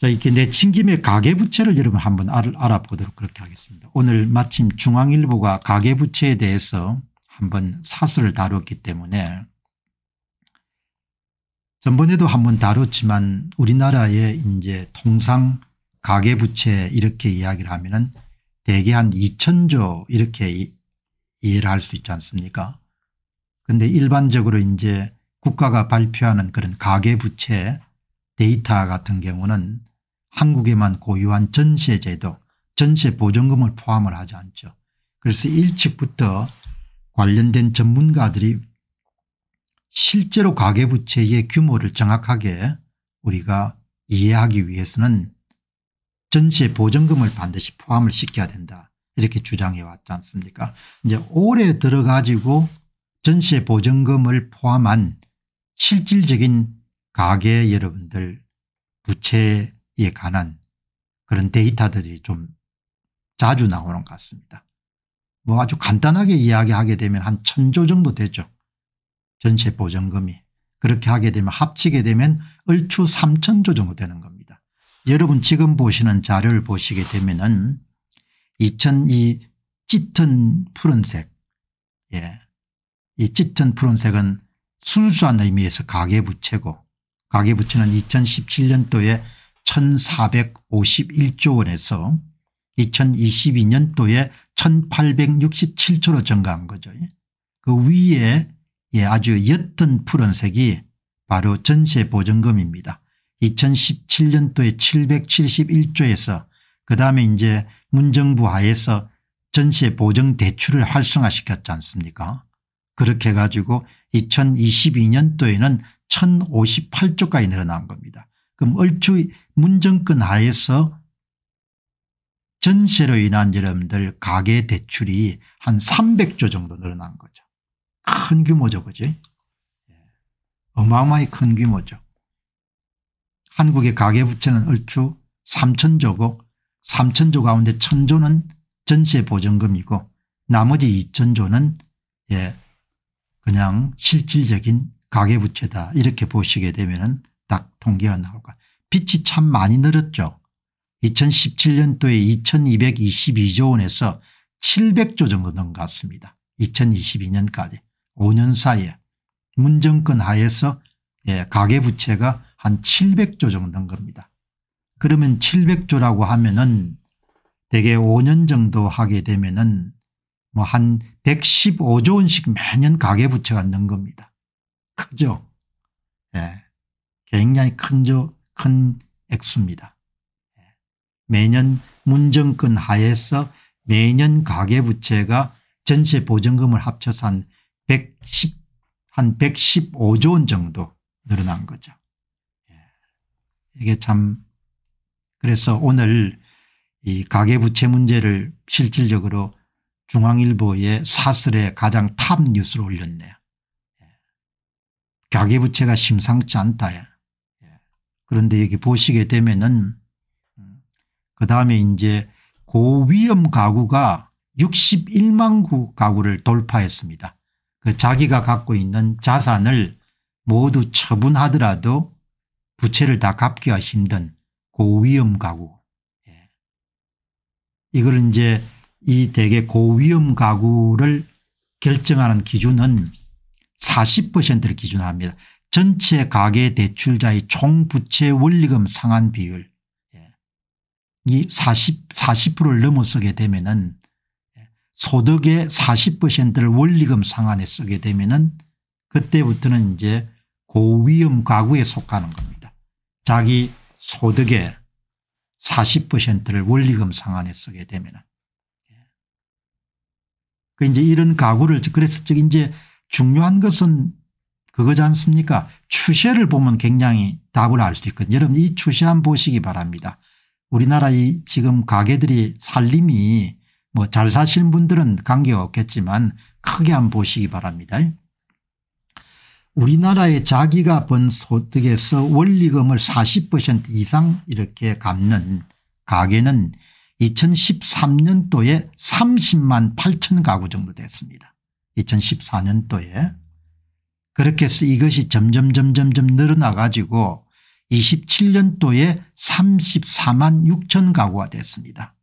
자, 이렇게 내친김의 가계부채를 여러분 한번 알아보도록 그렇게 하겠습니다. 오늘 마침 중앙일보가 가계부채에 대해서 한번 사설을 다뤘기 때문에 전번에도 한번 다뤘지만 우리나라의 이제 통상 가계부채 이렇게 이야기를 하면은 대개 한 2천조 이렇게 이해를 할 수 있지 않습니까? 근데 일반적으로 이제 국가가 발표하는 그런 가계부채 데이터 같은 경우는 한국에만 고유한 전세제도 전세보증금을 포함을 하지 않죠. 그래서 일찍부터 관련된 전문가들이 실제로 가계부채의 규모를 정확하게 우리가 이해하기 위해서는 전세보증금을 반드시 포함을 시켜야 된다 이렇게 주장해 왔지 않습니까 이제 올해 들어가지고 전세보증금을 포함한 실질적인 가계 여러분들 부채 에 관한 그런 데이터들이 좀 자주 나오는 것 같습니다. 뭐 아주 간단하게 이야기하게 되면 한 천조 정도 되죠. 전체 보정금이. 그렇게 하게 되면 합치게 되면 얼추 3천조 정도 되는 겁니다. 여러분 지금 보시는 자료를 보시게 되면 은2002 짙은 푸른색 예. 이 짙은 푸른색은 순수한 의미에서 가계부채고 가계부채는 2017년도에 1451조 원에서 2022년도에 1867조로 증가한 거죠. 그 위에 예, 아주 옅은 푸른색이 바로 전세보증금입니다. 2017년도에 771조에서 그 다음에 이제 문정부 하에서 전세보증대출을 활성화시켰지 않습니까 그렇게 해 가지고 2022년도에는 1058조까지 늘어난 겁니다. 그럼 얼추 문정권 하에서 전세로 인한 여러분들 가계 대출이 한 300조 정도 늘어난 거죠. 큰 규모죠. 그지 예. 어마어마히 큰 규모죠. 한국의 가계부채는 얼추 3천조고 3천조 가운데 천조는 전세 보증금이고 나머지 2천조는 예 그냥 실질적인 가계부채다 이렇게 보시게 되면 은딱 통계가 나올까. 빛이 참 많이 늘었죠. 2017년도에 2222조 원에서 700조 정도 는 같습니다. 2022년까지 5년 사이에 문정권 하에서 예, 가계부채가 한 700조 정도 는 겁니다. 그러면 700조라고 하면은 대개 5년 정도 하게 되면은 뭐 한 115조 원씩 매년 가계부채가 는 겁니다. 크죠. 예. 굉장히 큰, 저, 큰 액수입니다. 예. 매년 문정권 하에서 매년 가계부채가 전체 보증금을 합쳐서 한 110, 한 115조 원 정도 늘어난 거죠. 예. 이게 참 그래서 오늘 이 가계부채 문제를 실질적으로 중앙일보의 사설에 가장 탑 뉴스로 올렸네요. 예. 가계부채가 심상치 않다. 그런데 여기 보시게 되면은 음, 그 다음에 이제 고위험 가구가 61만 구 가구를 돌파했습니다. 그 자기가 갖고 있는 자산을 모두 처분하더라도 부채를 다 갚기가 힘든 고위험 가구. 예. 이걸 이제 이 대개 고위험 가구를 결정하는 기준은 40%를 기준합니다. 전체 가계 대출자의 총 부채 원리금 상환 비율 예, 이 40, 40%를 넘어서게 되면 은 예, 소득의 40%를 원리금 상환에 쓰게 되면 은 그때부터는 이제 고위험 가구에 속하는 겁니다. 자기 소득의 40%를 원리금 상환에 쓰게 되면 예. 그 이제 이런 가구를 그래서 이제 중요한 것은 그거지 않습니까 추세를 보면 굉장히 답을 알 수 있거든요. 여러분 이 추세 한 보시기 바랍니다. 우리나라 이 지금 가게들이 살림이 뭐 잘 사시는 분들은 관계없겠지만 크게 한 보시기 바랍니다. 우리나라의 자기가 번 소득에서 원리금을 40% 이상 이렇게 갚는 가게는 2013년도에 30만 8천 가구 정도 됐습니다. 2014년도에 그렇게 해서 이것이 점점 점점 점 늘어나 가지고 27년도에 34만 6천 가구가 됐습니다.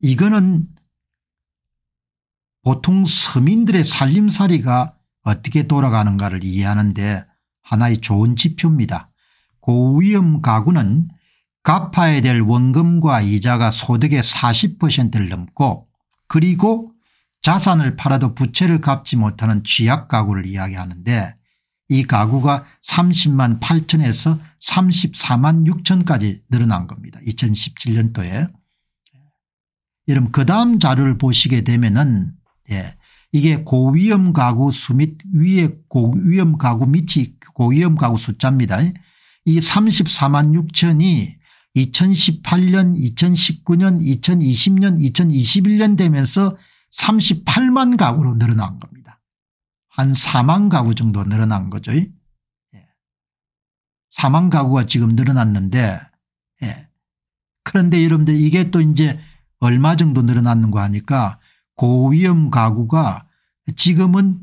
이거는 보통 서민들의 살림살이가 어떻게 돌아가는가를 이해하는데 하나의 좋은 지표입니다. 고위험 가구는 갚아야 될 원금과 이자가 소득의 40%를 넘고 그리고 자산을 팔아도 부채를 갚지 못하는 취약 가구를 이야기하는데 이 가구가 30만 8천에서 34만 6천까지 늘어난 겁니다. 2017년도에. 여러분 그 다음 자료를 보시게 되면 은 예, 이게 고위험 가구 수 및 위에 고위험 가구 밑이 고위험 가구 숫자입니다. 이 34만 6천이 2018년 2019년 2020년 2021년 되면서 38만 가구로 늘어난 겁니다. 한 4만 가구 정도 늘어난 거죠. 4만 예. 가구가 지금 늘어났는데 예. 그런데 여러분들 이게 또 이제 얼마 정도 늘어났는고 하니까 고위험 가구가 지금은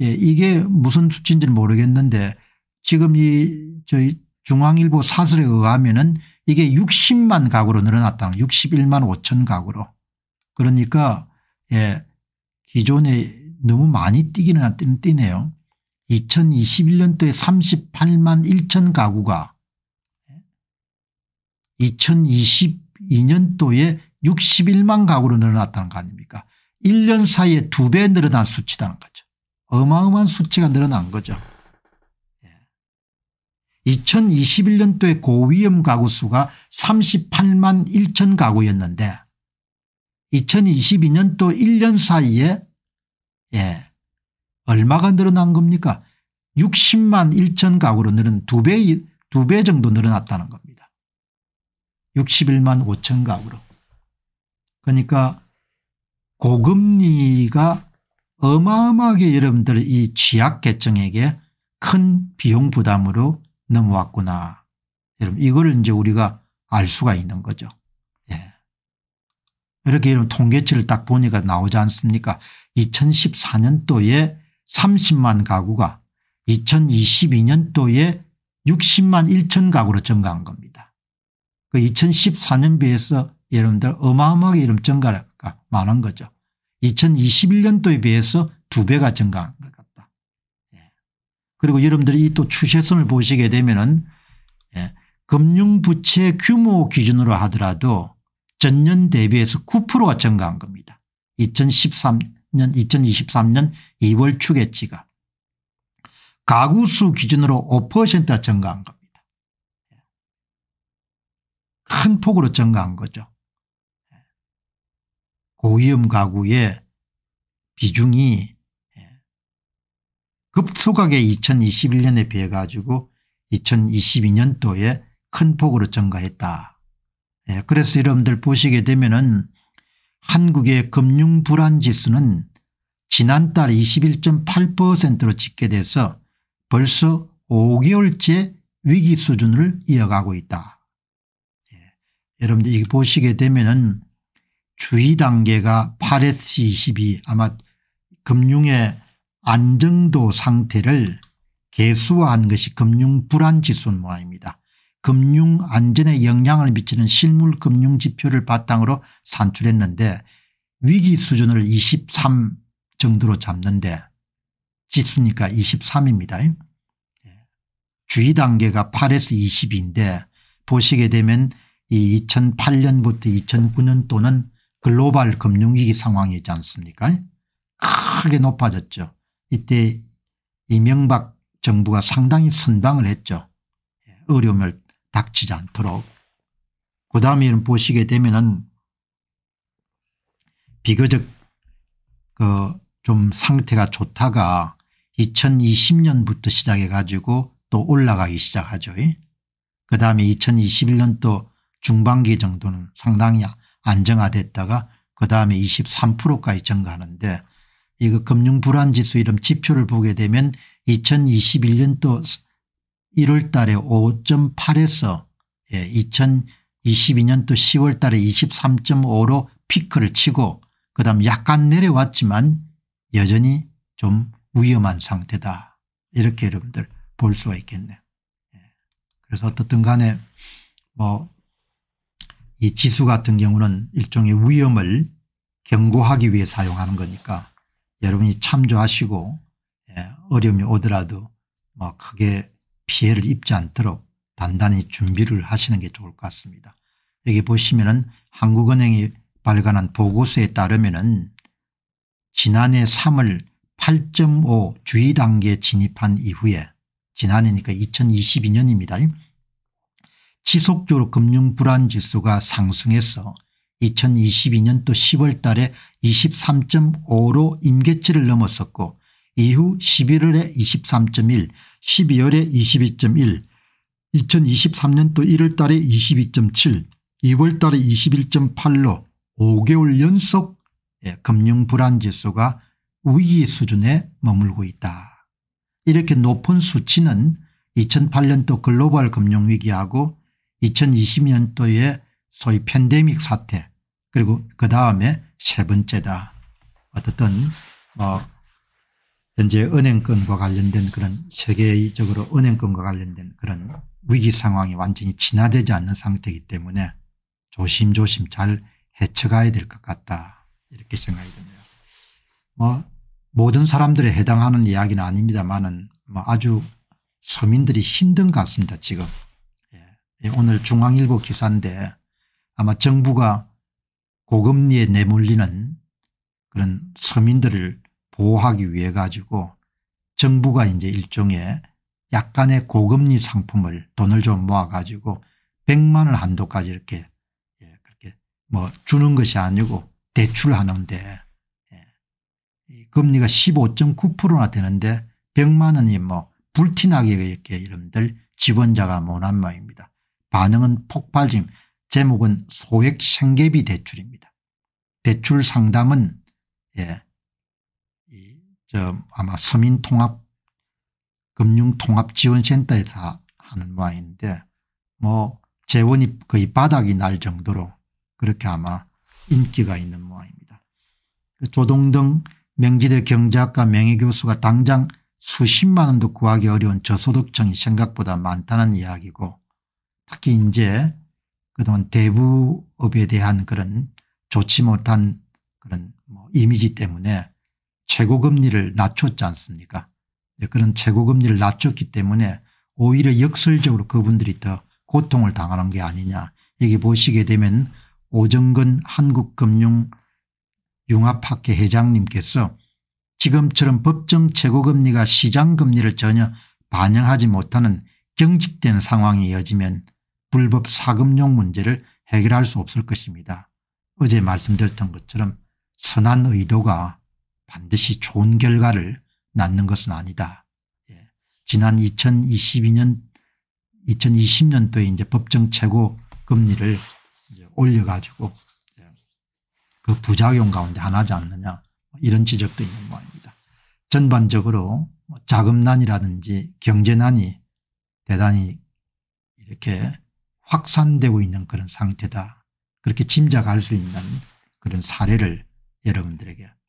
예, 이게 무슨 수치인지 모르겠는데 지금 이 저희 중앙일보 사설에 의하면은 이게 60만 가구로 늘어났다는 61만 5천 가구로 그러니까 예, 기존에 너무 많이 뛰기는 뛰네요. 2021년도에 38만 1천 가구가 2022년도에 예? 61만 가구로 늘어났다는 거 아닙니까 1년 사이에 두 배 늘어난 수치라는 거죠. 어마어마한 수치가 늘어난 거죠. 2021년도에 예. 고위험 가구 수가 38만 1천 가구였는데 2022년 또 1년 사이에 예 얼마가 늘어난 겁니까 60만 1천 가구로 늘은 2배, 2배 정도 늘어났다는 겁니다. 61만 5천 가구로. 그러니까 고금리가 어마어마하게 여러분들 이 취약계층에게 큰 비용 부담으로 넘어왔구나. 여러분 이거를 이제 우리가 알 수가 있는 거죠. 이렇게 이런 통계치를 딱 보니까 나오지 않습니까 2014년도에 30만 가구가 2022년도에 60만 1천 가구로 증가한 겁니다. 그 2014년 비해서 여러분들 어마어마하게 이름 증가가 많은 거죠. 2021년도에 비해서 두 배가 증가한 것 같다. 예. 그리고 여러분들이 또 추세선을 보시게 되면은 예. 금융부채 규모 기준으로 하더라도 전년 대비해서 9%가 증가한 겁니다. 2013년 2023년 2월 추계치가 가구수 기준으로 5%가 증가한 겁니다. 큰 폭으로 증가한 거죠. 고위험 가구의 비중이 급속하게 2021년에 비해 가지고 2022년도에 큰 폭으로 증가했다. 예, 그래서 여러분들 보시게 되면은 한국의 금융불안지수는 지난달 21.8%로 집계돼서 벌써 5개월째 위기 수준을 이어가고 있다. 예. 여러분들 이 보시게 되면은 주의 단계가 8S22 아마 금융의 안정도 상태를 개수화한 것이 금융불안지수 모아입니다. 금융 안전에 영향을 미치는 실물 금융 지표를 바탕으로 산출했는데 위기 수준을 23 정도로 잡는데 지수니까 23입니다. 예. 주의 단계가 8에서 20인데 보시게 되면 이 2008년부터 2 0 0 9년또는 글로벌 금융위기 상황이지 않습니까 크게 높아졌죠. 이때 이명박 정부가 상당히 선방을 했죠. 어려움을 예. 닥치지 않도록 그다음에 보시게 되면은 비교적 그 좀 상태가 좋다가 2020년부터 시작해 가지고 또 올라가기 시작하죠. 그 다음에 2021년도 중반기 정도는 상당히 안정화됐다가 그 다음에 23%까지 증가하는데 이거 금융불안지수 이런 지표를 보게 되면 2021년도 1월 달에 5.8에서 2022년도 10월 달에 23.5로 피크를 치고 그다음 약간 내려왔지만 여전히 좀 위험한 상태다. 이렇게 여러분들 볼 수가 있겠네요. 예. 그래서 어떻든 간에 뭐 이 지수 같은 경우는 일종의 위험을 경고하기 위해 사용하는 거니까 여러분이 참조하시고 예, 어려움이 오더라도 뭐 크게 피해를 입지 않도록 단단히 준비를 하시는 게 좋을 것 같습니다. 여기 보시면은 한국은행이 발간한 보고서에 따르면은 지난해 3월 8.5 주의 단계 진입한 이후에 지난해니까 2022년입니다. 지속적으로 금융 불안 지수가 상승해서 2022년도 10월 달에 23.5로 임계치를 넘었었고 이후 11월에 12월에 22.1 2023년도 1월 달에 22.7 2월 달에 21.8로 5개월 연속 예, 금융 불안지수가 위기 수준에 머물고 있다. 이렇게 높은 수치는 2008년도 글로벌 금융위기하고 2 0 2 0년도의 소위 팬데믹 사태 그리고 그 다음에 세 번째다. 어쨌든 뭐 현재 은행권과 관련된 그런 세계적으로 은행권과 관련된 그런 위기 상황이 완전히 진화되지 않는 상태이기 때문에 조심조심 잘 헤쳐가야 될 것 같다 이렇게 생각이 드네요. 뭐 모든 사람들에 해당하는 이야기는 아닙니다만은 뭐 아주 서민들이 힘든 것 같습니다 지금. 예. 오늘 중앙일보 기사인데 아마 정부가 고금리에 내몰리는 그런 서민들을 보호하기 위해 가지고 정부가 이제 일종의 약간의 고금리 상품을 돈을 좀 모아 가지고 100만 원 한도까지 이렇게 예, 그렇게 뭐 주는 것이 아니고 대출하는데 예, 금리가 15.9%나 되는데 100만 원이 뭐 불티나게 이렇게 여러들 지원자가 모난 모입니다. 반응은 폭발적 제목은 소액 생계비 대출입니다. 대출 상담은 예, 저 아마 서민통합 금융통합지원센터에서 하는 모양인데 뭐 재원이 거의 바닥이 날 정도로 그렇게 아마 인기가 있는 모양입니다. 그 조동등 명지대 경제학과 명예교수가 당장 수십만 원도 구하기 어려운 저소득층이 생각보다 많다는 이야기고 특히 이제 그동안 대부업에 대한 그런 좋지 못한 그런 뭐 이미지 때문에 최고금리를 낮췄지 않습니까 네, 그런 최고금리를 낮췄기 때문에 오히려 역설적으로 그분들이 더 고통을 당하는 게 아니냐 여기 보시게 되면 오정근 한국금융융합학회 회장님께서 지금처럼 법정 최고금리가 시장금리를 전혀 반영하지 못하는 경직된 상황이 이어지면 불법 사금융 문제를 해결할 수 없을 것입니다. 어제 말씀드렸던 것처럼 선한 의도가 반드시 좋은 결과를 낳는 것은 아니다. 예. 지난 2022년 2020년도에 이제 법정 최고 금리를 올려가지고 예. 그 부작용 가운데 하나지 않느냐 뭐 이런 지적도 있는 모양입니다. 전반적으로 뭐 자금난이라든지 경제난이 대단히 이렇게 확산되고 있는 그런 상태다. 그렇게 짐작할 수 있는 그런 사례를 여러분들에게